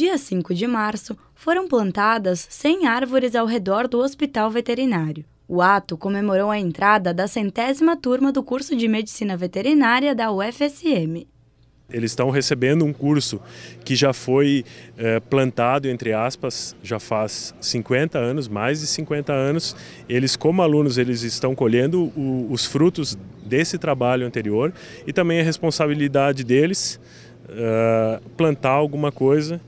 dia 5 de março, foram plantadas 100 árvores ao redor do Hospital Veterinário. O ato comemorou a entrada da centésima turma do curso de Medicina Veterinária da UFSM. Eles estão recebendo um curso que já foi eh, plantado, entre aspas, já faz 50 anos, mais de 50 anos. Eles, como alunos, eles estão colhendo o, os frutos desse trabalho anterior e também a responsabilidade deles eh, plantar alguma coisa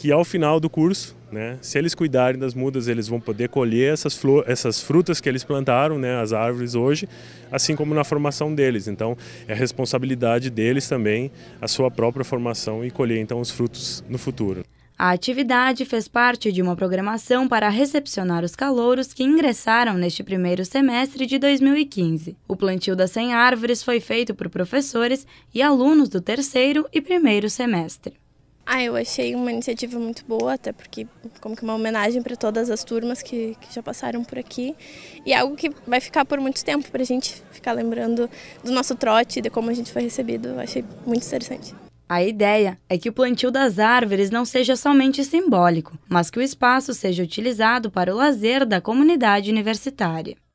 que ao final do curso, né, se eles cuidarem das mudas, eles vão poder colher essas, flor, essas frutas que eles plantaram, né, as árvores hoje, assim como na formação deles. Então, é responsabilidade deles também a sua própria formação e colher então os frutos no futuro. A atividade fez parte de uma programação para recepcionar os calouros que ingressaram neste primeiro semestre de 2015. O plantio das 100 árvores foi feito por professores e alunos do terceiro e primeiro semestre. Ah, eu achei uma iniciativa muito boa, até porque como que uma homenagem para todas as turmas que, que já passaram por aqui. E é algo que vai ficar por muito tempo, para a gente ficar lembrando do nosso trote, de como a gente foi recebido. Eu achei muito interessante. A ideia é que o plantio das árvores não seja somente simbólico, mas que o espaço seja utilizado para o lazer da comunidade universitária.